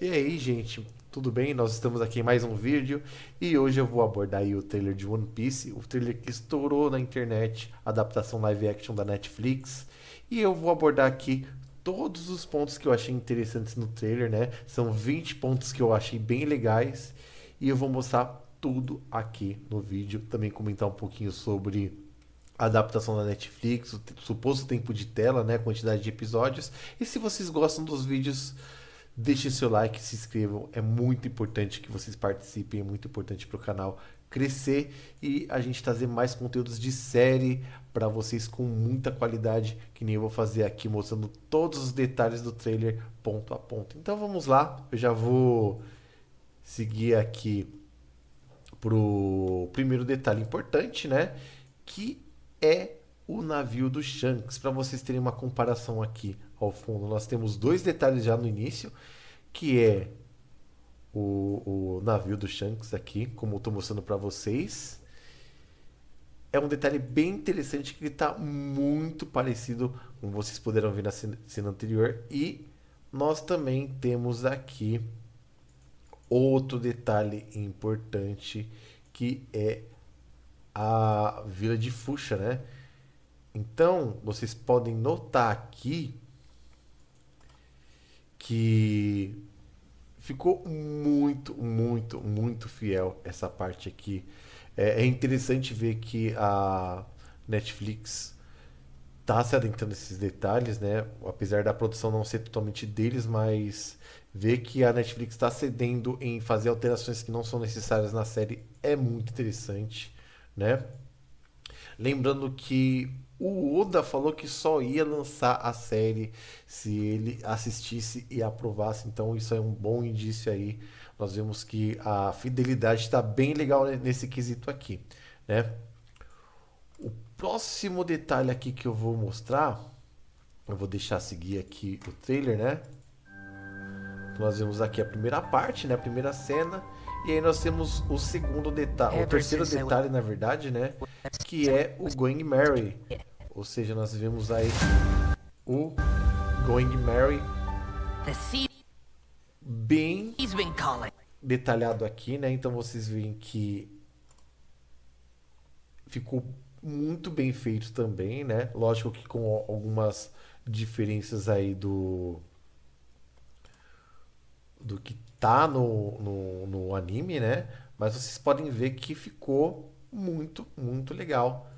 E aí, gente, tudo bem? Nós estamos aqui em mais um vídeo e hoje eu vou abordar o trailer de One Piece, o trailer que estourou na internet, a adaptação live action da Netflix, e eu vou abordar aqui todos os pontos que eu achei interessantes no trailer, né? São 20 pontos que eu achei bem legais e eu vou mostrar tudo aqui no vídeo, também comentar um pouquinho sobre a adaptação da Netflix, o suposto tempo de tela, né, a quantidade de episódios. E se vocês gostam dos vídeos Deixem seu like, se inscrevam. É muito importante que vocês participem, é muito importante para o canal crescer e a gente trazer mais conteúdos de série para vocês com muita qualidade, que nem eu vou fazer aqui mostrando todos os detalhes do trailer ponto a ponto. Então vamos lá, eu já vou seguir aqui pro primeiro detalhe importante, né, que é o navio do Shanks, para vocês terem uma comparação aqui ao fundo, nós temos dois detalhes já no início, que é o, o navio do Shanks aqui, como eu estou mostrando para vocês. É um detalhe bem interessante que ele está muito parecido, com vocês puderam ver na cena anterior. E nós também temos aqui outro detalhe importante que é a vila de Fuxa, né? Então, vocês podem notar aqui que ficou muito, muito, muito fiel essa parte aqui. É, é interessante ver que a Netflix está se adentrando nesses detalhes, né? Apesar da produção não ser totalmente deles, mas ver que a Netflix está cedendo em fazer alterações que não são necessárias na série é muito interessante, né? Lembrando que o Oda falou que só ia lançar a série se ele assistisse e aprovasse, então isso é um bom indício aí. Nós vemos que a fidelidade está bem legal nesse quesito aqui, né? O próximo detalhe aqui que eu vou mostrar, eu vou deixar seguir aqui o trailer, né? nós vemos aqui a primeira parte, né? A primeira cena. E aí nós temos o segundo detalhe, é, o terceiro detalhe, na verdade, né? Que é o Going Mary. Ou seja, nós vimos aí o Going Mary bem detalhado aqui, né? Então vocês veem que ficou muito bem feito também, né? Lógico que com algumas diferenças aí do do que tá no, no, no anime, né? Mas vocês podem ver que ficou muito, muito legal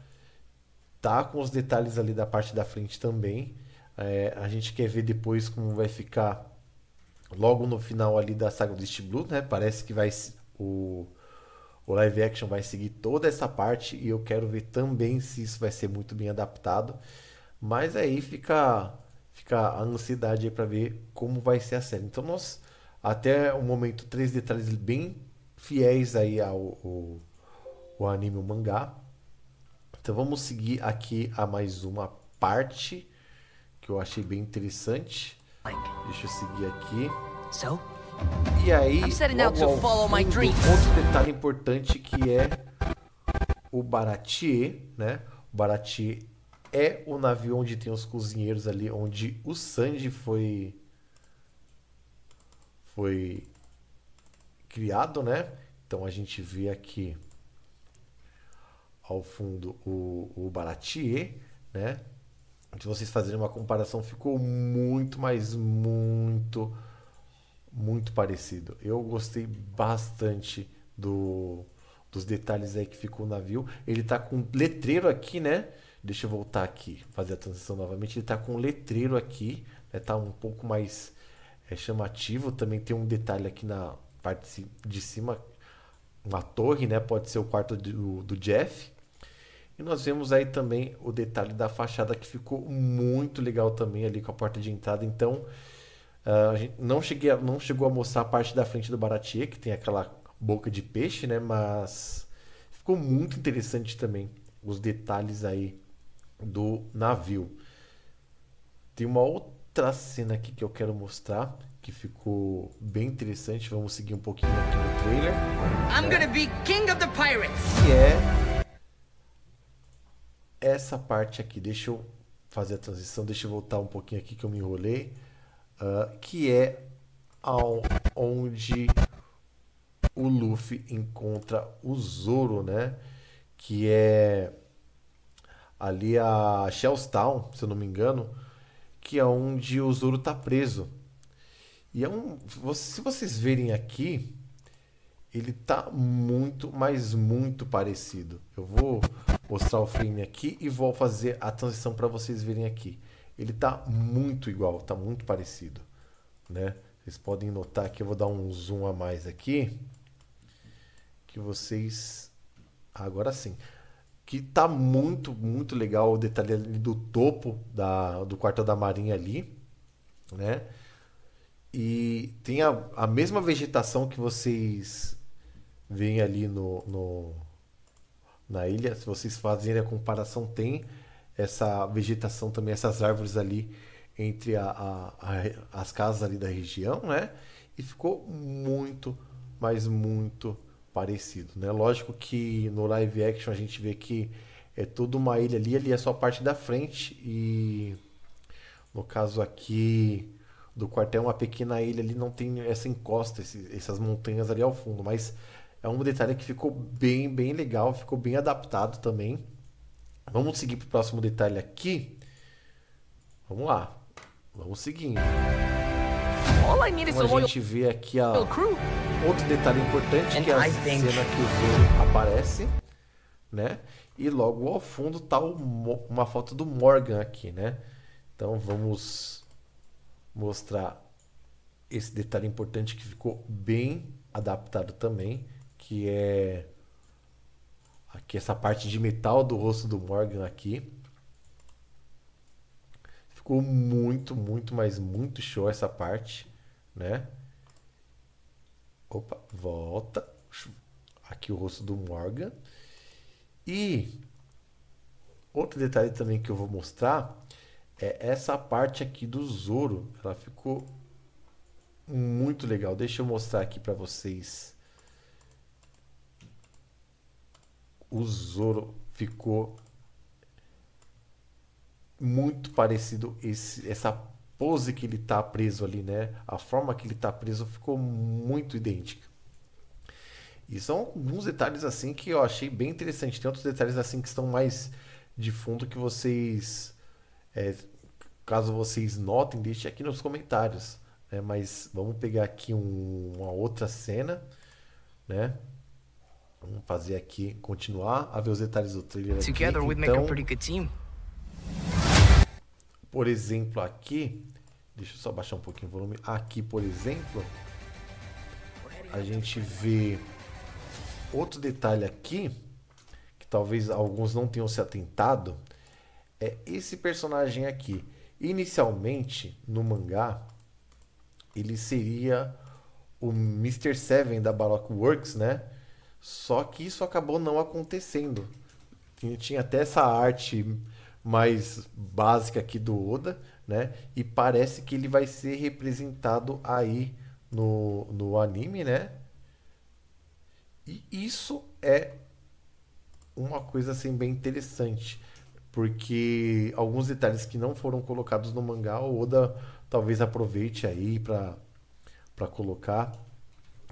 tá com os detalhes ali da parte da frente também. É, a gente quer ver depois como vai ficar logo no final ali da saga do East Blue, né? Parece que vai o, o live action vai seguir toda essa parte e eu quero ver também se isso vai ser muito bem adaptado. Mas aí fica fica a ansiedade aí para ver como vai ser a série. Então nós até o momento três detalhes bem fiéis aí ao, ao, ao anime, o mangá. Então vamos seguir aqui a mais uma parte que eu achei bem interessante. Deixa eu seguir aqui. E aí, outro detalhe importante que é o Baratier, né? O Baratier é o navio onde tem os cozinheiros ali, onde o Sanji foi foi criado, né? Então a gente vê aqui ao fundo o, o Baratier, né? Se vocês fazerem uma comparação, ficou muito, mas muito, muito parecido. Eu gostei bastante do, dos detalhes aí que ficou o navio. Ele tá com letreiro aqui, né? Deixa eu voltar aqui, fazer a transição novamente. Ele tá com letreiro aqui, né? Tá um pouco mais é, chamativo. Também tem um detalhe aqui na parte de cima, uma torre, né? Pode ser o quarto do, do Jeff. E nós vemos aí também o detalhe da fachada que ficou muito legal também ali com a porta de entrada. Então, ah, a gente não, cheguei a, não chegou a mostrar a parte da frente do baratier que tem aquela boca de peixe, né? Mas ficou muito interessante também os detalhes aí do navio. Tem uma outra cena aqui que eu quero mostrar que ficou bem interessante. Vamos seguir um pouquinho aqui no trailer. I'm gonna be king of the pirates. Que é essa parte aqui, deixa eu fazer a transição, deixa eu voltar um pouquinho aqui que eu me enrolei, uh, que é ao, onde o Luffy encontra o Zoro, né? Que é ali a Shellstown, se eu não me engano, que é onde o Zoro tá preso. E é um, se vocês verem aqui, ele tá muito, mas muito parecido. Eu vou mostrar o frame aqui e vou fazer a transição para vocês verem aqui. Ele está muito igual, está muito parecido, né? Vocês podem notar que eu vou dar um zoom a mais aqui, que vocês agora sim, que tá muito muito legal o detalhe ali do topo da do quartel da marinha ali, né? E tem a, a mesma vegetação que vocês veem ali no, no na ilha. Se vocês fazem a comparação, tem essa vegetação também, essas árvores ali entre a, a, a, as casas ali da região, né? E ficou muito, mas muito parecido, né? Lógico que no live action a gente vê que é toda uma ilha ali, ali é só a parte da frente e no caso aqui do quartel uma pequena ilha ali não tem essa encosta, esse, essas montanhas ali ao fundo, mas é um detalhe que ficou bem, bem legal, ficou bem adaptado também. Vamos seguir para o próximo detalhe aqui. Vamos lá. Vamos seguindo. Como a gente vê aqui a... outro detalhe importante, é que é a cena que o Zoro aparece, né? E logo ao fundo tá uma foto do Morgan aqui, né? Então vamos mostrar esse detalhe importante que ficou bem adaptado também que é aqui essa parte de metal do rosto do Morgan aqui. Ficou muito, muito, mas muito show essa parte, né? Opa, volta. Aqui o rosto do Morgan. E outro detalhe também que eu vou mostrar é essa parte aqui do Zoro. Ela ficou muito legal. Deixa eu mostrar aqui para vocês o Zoro ficou muito parecido esse, essa pose que ele tá preso ali, né? A forma que ele tá preso ficou muito idêntica. E são alguns detalhes assim que eu achei bem interessante. Tem outros detalhes assim que estão mais de fundo que vocês, é, caso vocês notem, deixe aqui nos comentários. Né? Mas vamos pegar aqui um, uma outra cena, né? Vamos fazer aqui, continuar a ver os detalhes do trailer aqui. Together então, make a então. team. Por exemplo, aqui, deixa eu só baixar um pouquinho o volume. Aqui, por exemplo, a gente vê outro detalhe aqui, que talvez alguns não tenham se atentado, é esse personagem aqui. Inicialmente, no mangá, ele seria o Mr. Seven da Baroque Works, né? Só que isso acabou não acontecendo. Tinha, tinha até essa arte mais básica aqui do Oda, né? E parece que ele vai ser representado aí no, no anime, né? E isso é uma coisa assim bem interessante, porque alguns detalhes que não foram colocados no mangá, o Oda talvez aproveite aí para para colocar.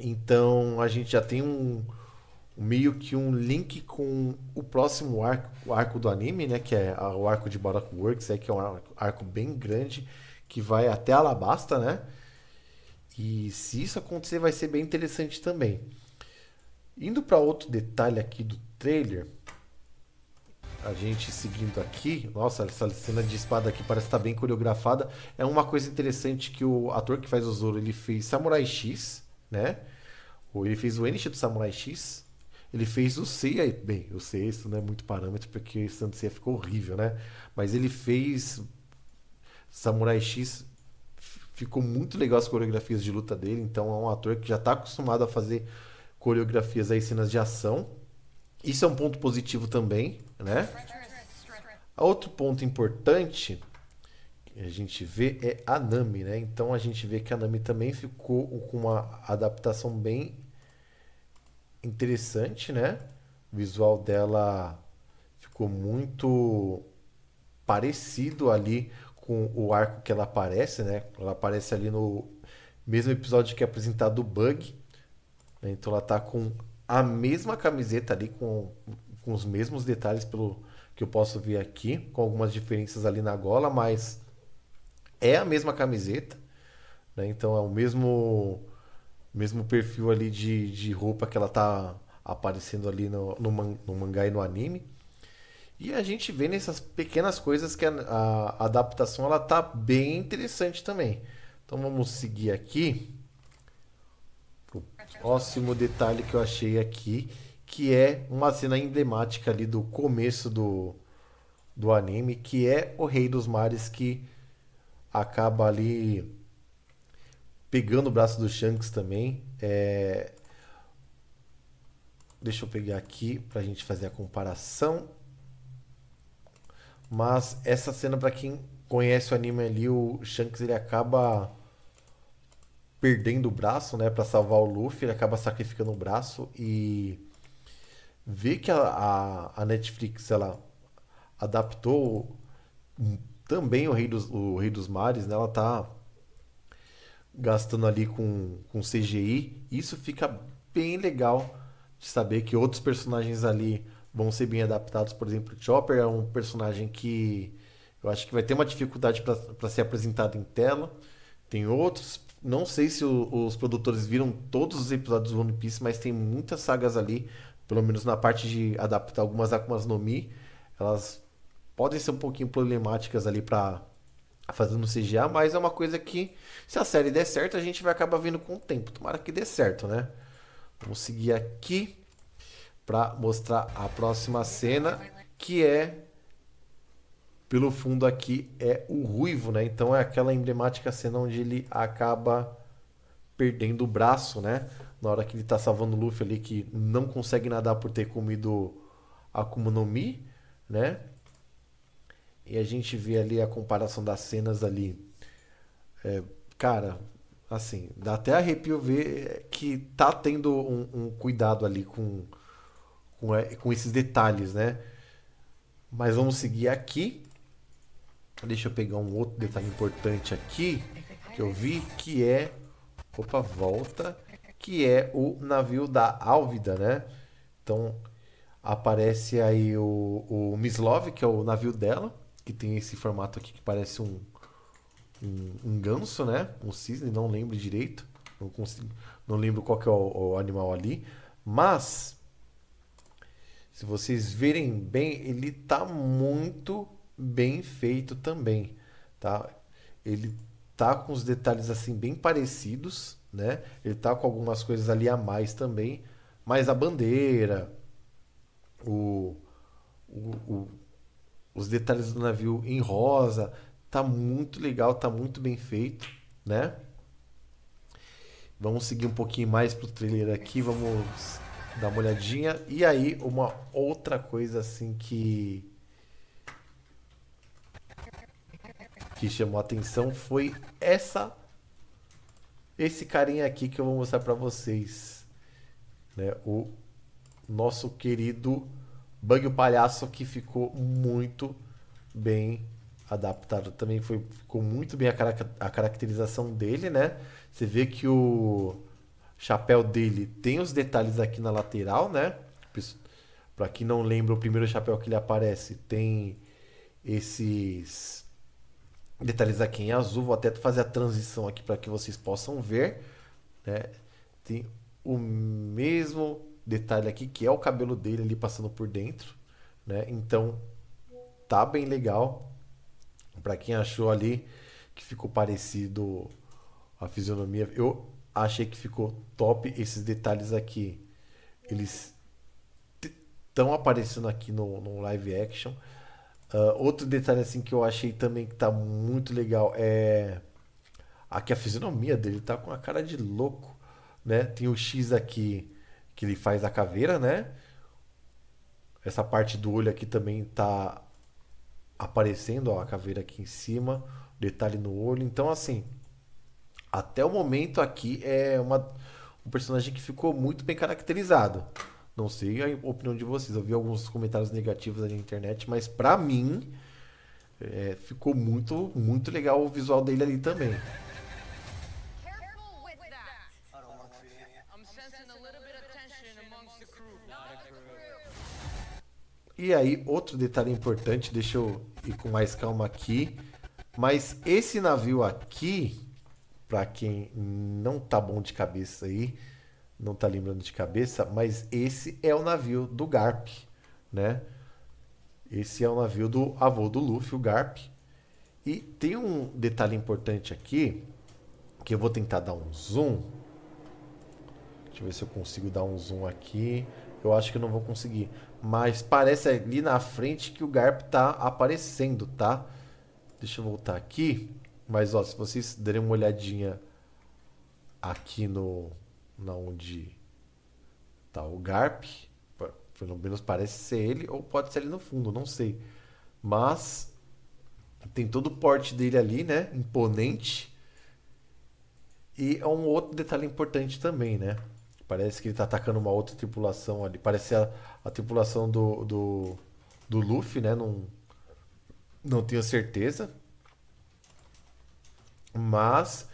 Então a gente já tem um meio que um link com o próximo arco, o arco do anime, né? Que é o arco de Baroque Works, é, que é um arco bem grande, que vai até Alabasta, né? E se isso acontecer, vai ser bem interessante também. Indo para outro detalhe aqui do trailer, a gente seguindo aqui, nossa, essa cena de espada aqui parece estar tá bem coreografada. É uma coisa interessante que o ator que faz o Zoro, ele fez Samurai X, né? Ele fez o Enish do Samurai X, ele fez o C, aí, bem, o C é isso não é muito parâmetro porque Santo C ficou horrível, né? Mas ele fez Samurai X ficou muito legal as coreografias de luta dele, então é um ator que já está acostumado a fazer coreografias aí cenas de ação. Isso é um ponto positivo também, né? Outro ponto importante que a gente vê é a Nami, né? Então a gente vê que a Nami também ficou com uma adaptação bem interessante, né? O visual dela ficou muito parecido ali com o arco que ela aparece, né? Ela aparece ali no mesmo episódio que é apresentado o Bug. Né? Então ela tá com a mesma camiseta ali, com, com os mesmos detalhes pelo que eu posso ver aqui, com algumas diferenças ali na gola, mas é a mesma camiseta. Né? Então é o mesmo mesmo perfil ali de, de roupa que ela tá aparecendo ali no, no, man, no mangá e no anime. E a gente vê nessas pequenas coisas que a, a, adaptação ela tá bem interessante também. Então vamos seguir aqui. O próximo detalhe que eu achei aqui, que é uma cena emblemática ali do começo do, do anime, que é o Rei dos Mares que acaba ali pegando o braço do Shanks também. É... Deixa eu pegar aqui para a gente fazer a comparação. Mas essa cena, para quem conhece o anime ali, o Shanks ele acaba perdendo o braço, né, para salvar o Luffy, ele acaba sacrificando o braço e vê que a, a, a Netflix ela adaptou também o Rei dos, o Rei dos Mares, né, ela tá gastando ali com, com CGI. Isso fica bem legal de saber que outros personagens ali vão ser bem adaptados. Por exemplo, Chopper é um personagem que eu acho que vai ter uma dificuldade para ser apresentado em tela. Tem outros. Não sei se o, os produtores viram todos os episódios do One Piece, mas tem muitas sagas ali, pelo menos na parte de adaptar algumas Akumas no Mi. Elas podem ser um pouquinho problemáticas ali para fazendo CGA, mas é uma coisa que, se a série der certo, a gente vai acabar vindo com o tempo. Tomara que dê certo, né? Vamos seguir aqui para mostrar a próxima cena, que é pelo fundo aqui é o ruivo, né? Então é aquela emblemática cena onde ele acaba perdendo o braço, né? Na hora que ele tá salvando o Luffy ali que não consegue nadar por ter comido a Akuma no Mi, né? e a gente vê ali a comparação das cenas ali. É, cara, assim, dá até arrepio ver que tá tendo um, um cuidado ali com, com, é, com esses detalhes, né? Mas vamos seguir aqui. Deixa eu pegar um outro detalhe importante aqui que eu vi, que é. Opa, volta. Que é o navio da Álvida, né? Então aparece aí o, o Mislov, que é o navio dela que tem esse formato aqui que parece um, um, um ganso, né? Um cisne, não lembro direito. Não, consigo, não lembro qual que é o, o animal ali. Mas, se vocês verem bem, ele tá muito bem feito também, tá? Ele tá com os detalhes assim bem parecidos, né? Ele tá com algumas coisas ali a mais também, mas a bandeira, o, o, o os detalhes do navio em rosa. Tá muito legal, tá muito bem feito, né? Vamos seguir um pouquinho mais pro trailer aqui, vamos dar uma olhadinha. E aí, uma outra coisa assim que que chamou a atenção foi essa esse carinha aqui que eu vou mostrar para vocês, né? O nosso querido Bug o Palhaço, que ficou muito bem adaptado também. Foi, ficou muito bem a, a caracterização dele, né? Você vê que o chapéu dele tem os detalhes aqui na lateral, né? Para quem não lembra, o primeiro chapéu que ele aparece tem esses detalhes aqui em azul. Vou até fazer a transição aqui para que vocês possam ver. Né? Tem o mesmo detalhe aqui que é o cabelo dele ali passando por dentro, né? Então tá bem legal. Para quem achou ali que ficou parecido a fisionomia, eu achei que ficou top esses detalhes aqui. Eles estão aparecendo aqui no, no live action. Uh, outro detalhe assim que eu achei também que tá muito legal é aqui a fisionomia dele tá com a cara de louco, né? Tem o X aqui que ele faz a caveira, né? Essa parte do olho aqui também tá aparecendo, ó, a caveira aqui em cima, detalhe no olho. Então, assim, até o momento aqui é uma, um personagem que ficou muito bem caracterizado. Não sei a opinião de vocês, eu vi alguns comentários negativos ali na internet, mas pra mim é, ficou muito, muito legal o visual dele ali também. E aí, outro detalhe importante, deixa eu ir com mais calma aqui. Mas esse navio aqui, para quem não tá bom de cabeça aí, não tá lembrando de cabeça, mas esse é o navio do Garp, né? Esse é o navio do avô do Luffy, o Garp. E tem um detalhe importante aqui, que eu vou tentar dar um zoom. Deixa eu ver se eu consigo dar um zoom aqui. Eu acho que eu não vou conseguir. Mas parece ali na frente que o Garp tá aparecendo, tá? Deixa eu voltar aqui. Mas ó, se vocês derem uma olhadinha aqui no na onde tá o Garp, pelo menos parece ser ele ou pode ser ali no fundo, não sei. Mas tem todo o porte dele ali, né? Imponente. E é um outro detalhe importante também, né? Parece que ele tá atacando uma outra tripulação ali. Parece a, a tripulação do, do, do Luffy, né? Não, não tenho certeza. Mas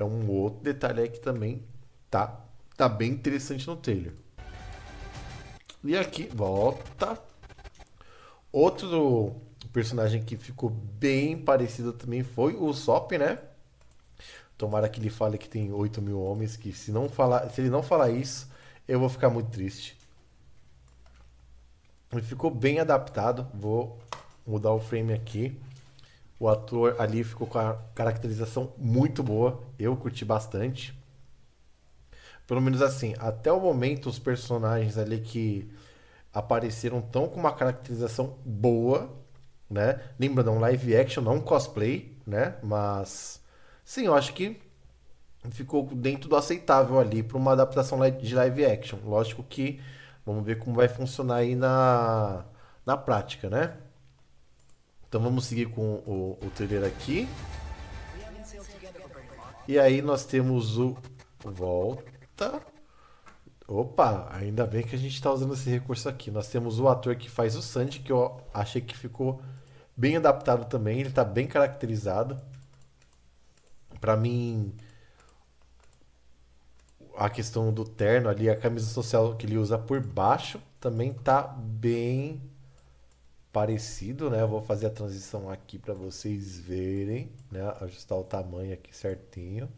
é um outro detalhe aí que também tá, tá bem interessante no trailer. E aqui, volta. Outro personagem que ficou bem parecido também foi o Sop, né? Tomara que ele fale que tem 8 mil homens, que se, não falar, se ele não falar isso, eu vou ficar muito triste. Ele ficou bem adaptado. Vou mudar o frame aqui. O ator ali ficou com a caracterização muito boa. Eu curti bastante. Pelo menos assim, até o momento, os personagens ali que apareceram tão com uma caracterização boa, né? Lembrando, um live action, não um cosplay, né? Mas Sim, eu acho que ficou dentro do aceitável ali para uma adaptação de live action. Lógico que vamos ver como vai funcionar aí na, na prática, né? Então vamos seguir com o, o trailer aqui. E aí nós temos o volta. Opa, ainda bem que a gente está usando esse recurso aqui. Nós temos o ator que faz o Sandy, que eu achei que ficou bem adaptado também. Ele está bem caracterizado para mim, a questão do terno ali, a camisa social que ele usa por baixo também tá bem parecido, né? Eu vou fazer a transição aqui para vocês verem, né? Ajustar o tamanho aqui certinho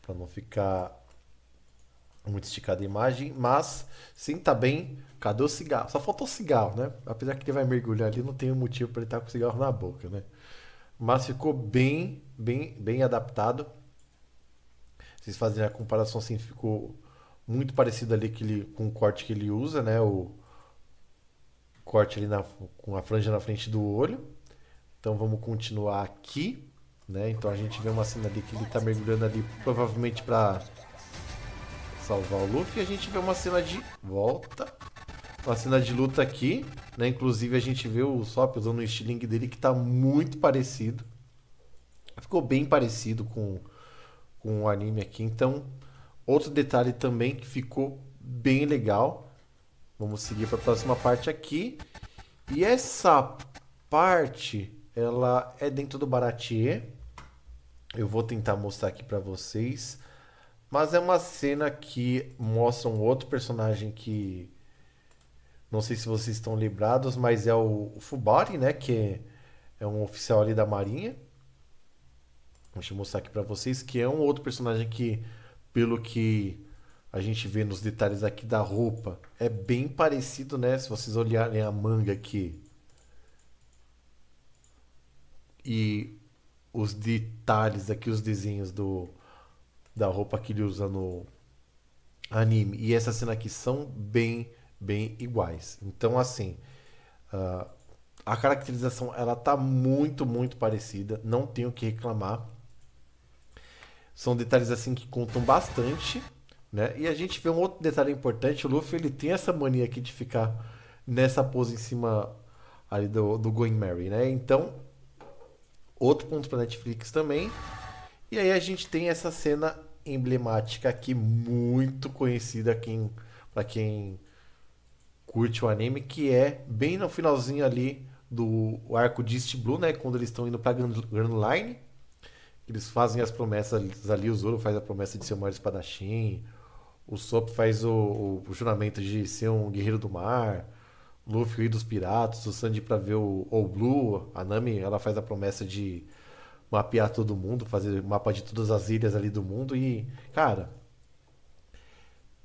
para não ficar muito esticada a imagem, mas sim tá bem. Cadê o cigarro? Só faltou o cigarro, né? Apesar que ele vai mergulhar ali, não tem motivo para ele estar tá com o cigarro na boca, né? mas ficou bem, bem, bem adaptado. Vocês fazem a comparação assim, ficou muito parecido ali que ele, com o corte que ele usa, né? O corte ali na, com a franja na frente do olho. Então vamos continuar aqui, né? Então a gente vê uma cena ali que ele tá mergulhando ali provavelmente para salvar o Luffy. E a gente vê uma cena de volta, uma cena de luta aqui. Né? Inclusive, a gente vê o Sop usando o estilingue dele que está muito parecido. Ficou bem parecido com, com o anime aqui. Então, outro detalhe também que ficou bem legal. Vamos seguir para a próxima parte aqui. E essa parte, ela é dentro do Baratier. Eu vou tentar mostrar aqui para vocês. Mas é uma cena que mostra um outro personagem que não sei se vocês estão lembrados, mas é o, o Fubari, né? Que é um oficial ali da Marinha. Deixa eu mostrar aqui para vocês que é um outro personagem que, pelo que a gente vê nos detalhes aqui da roupa, é bem parecido, né? Se vocês olharem a manga aqui e os detalhes aqui, os desenhos do da roupa que ele usa no anime e essa cena aqui são bem bem iguais. Então, assim, uh, a caracterização ela tá muito, muito parecida. Não tenho o que reclamar. São detalhes assim que contam bastante, né? E a gente vê um outro detalhe importante. O Luffy ele tem essa mania aqui de ficar nessa pose em cima ali do, do Going Mary, né? Então, outro ponto para Netflix também. E aí a gente tem essa cena emblemática aqui muito conhecida quem para quem curte o anime, que é bem no finalzinho ali do arco de East Blue, né? Quando eles estão indo pra Grand Line. Eles fazem as promessas ali, o Zoro faz a promessa de ser o maior espadachim, o Sop faz o, o, juramento de ser um guerreiro do mar, Luffy o dos piratas, o Sandy pra ver o, o Blue, a Nami ela faz a promessa de mapear todo mundo, fazer mapa de todas as ilhas ali do mundo e, cara,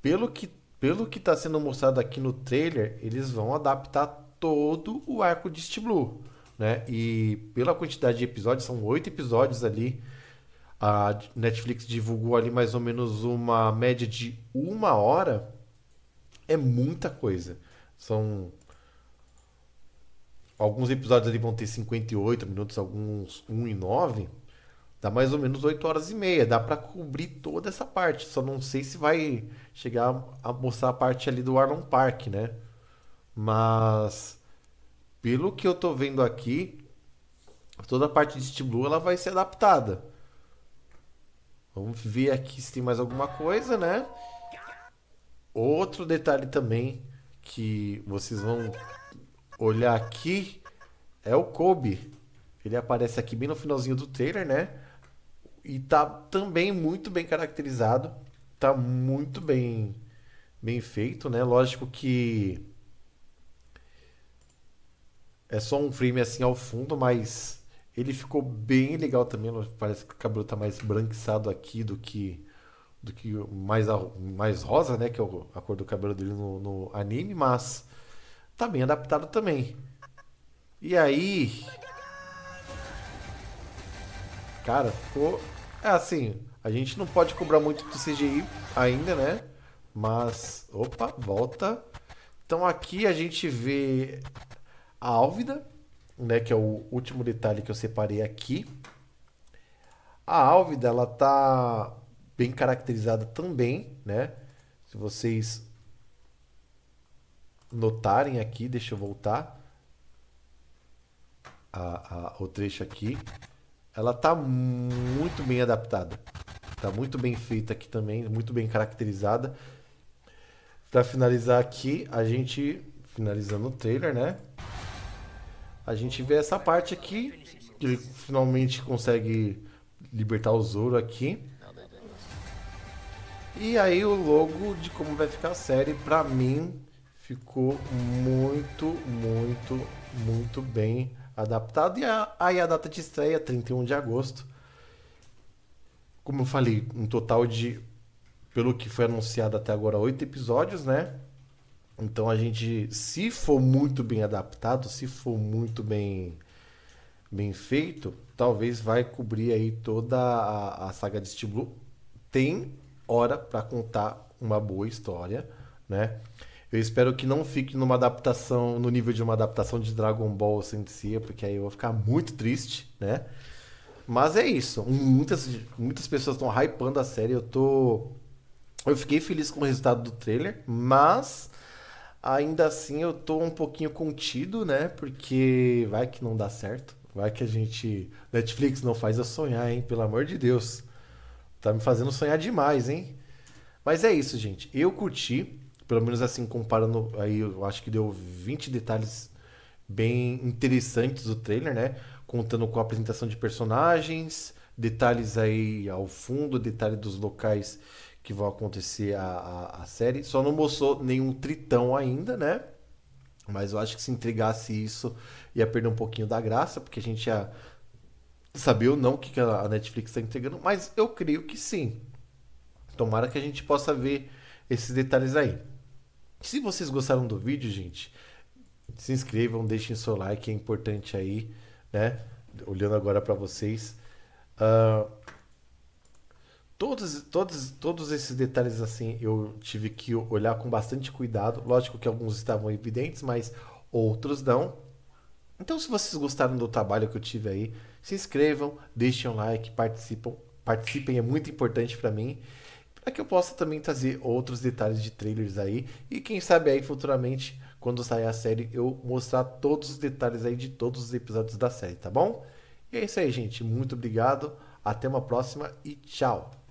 pelo que pelo que está sendo mostrado aqui no trailer, eles vão adaptar todo o arco de Steel Blue, né? E pela quantidade de episódios, são oito episódios ali. A Netflix divulgou ali mais ou menos uma média de uma hora. É muita coisa. São alguns episódios ali vão ter 58 minutos, alguns 1 e 9 Dá mais ou menos 8 horas e meia. Dá para cobrir toda essa parte. Só não sei se vai chegar a mostrar a parte ali do Arlon Park, né? Mas pelo que eu tô vendo aqui, toda a parte de Steam Blue ela vai ser adaptada. Vamos ver aqui se tem mais alguma coisa, né? Outro detalhe também que vocês vão olhar aqui é o Kobe. Ele aparece aqui bem no finalzinho do trailer, né? E tá também muito bem caracterizado, tá muito bem bem feito, né? Lógico que é só um frame assim ao fundo, mas ele ficou bem legal também. Parece que o cabelo tá mais branquiçado aqui do que do que mais mais rosa, né? Que é a cor do cabelo dele no, no anime, mas tá bem adaptado também. E aí Cara, ficou. É assim, a gente não pode cobrar muito do CGI ainda, né? Mas. Opa, volta. Então aqui a gente vê a Álvida, né? Que é o último detalhe que eu separei aqui. A Álvida, ela tá bem caracterizada também, né? Se vocês notarem aqui, deixa eu voltar a, a, o trecho aqui ela tá muito bem adaptada. Tá muito bem feita aqui também, muito bem caracterizada. Para finalizar aqui, a gente finalizando o trailer, né? A gente vê essa parte aqui que ele finalmente consegue libertar o Zoro aqui. E aí o logo de como vai ficar a série, para mim, ficou muito, muito, muito bem adaptado. E a, aí a data de estreia, 31 de agosto. Como eu falei, um total de, pelo que foi anunciado até agora, oito episódios, né? Então a gente, se for muito bem adaptado, se for muito bem bem feito, talvez vai cobrir aí toda a, a saga de Steve Blue. Tem hora para contar uma boa história, né? Eu espero que não fique numa adaptação, no nível de uma adaptação de Dragon Ball Sensei, assim porque aí eu vou ficar muito triste, né? Mas é isso. Muitas, muitas pessoas estão hypando a série. Eu tô. Eu fiquei feliz com o resultado do trailer, mas ainda assim eu tô um pouquinho contido, né? Porque vai que não dá certo. Vai que a gente. Netflix não faz eu sonhar, hein? Pelo amor de Deus. Tá me fazendo sonhar demais, hein? Mas é isso, gente. Eu curti. Pelo menos assim, comparando aí, eu acho que deu 20 detalhes bem interessantes do trailer, né? Contando com a apresentação de personagens, detalhes aí ao fundo, detalhe dos locais que vão acontecer a, a, a série. Só não mostrou nenhum tritão ainda, né? Mas eu acho que se entregasse isso ia perder um pouquinho da graça, porque a gente ia saber ou não o que a Netflix está entregando, mas eu creio que sim. Tomara que a gente possa ver esses detalhes aí. Se vocês gostaram do vídeo, gente, se inscrevam, deixem seu like, é importante aí, né? Olhando agora para vocês. Uh, todos, todos, todos esses detalhes, assim, eu tive que olhar com bastante cuidado. Lógico que alguns estavam evidentes, mas outros não. Então, se vocês gostaram do trabalho que eu tive aí, se inscrevam, deixem um like, participam participem é muito importante para mim para é que eu possa também trazer outros detalhes de trailers aí e quem sabe aí futuramente quando sair a série eu mostrar todos os detalhes aí de todos os episódios da série, tá bom? E é isso aí, gente. Muito obrigado. Até uma próxima e tchau.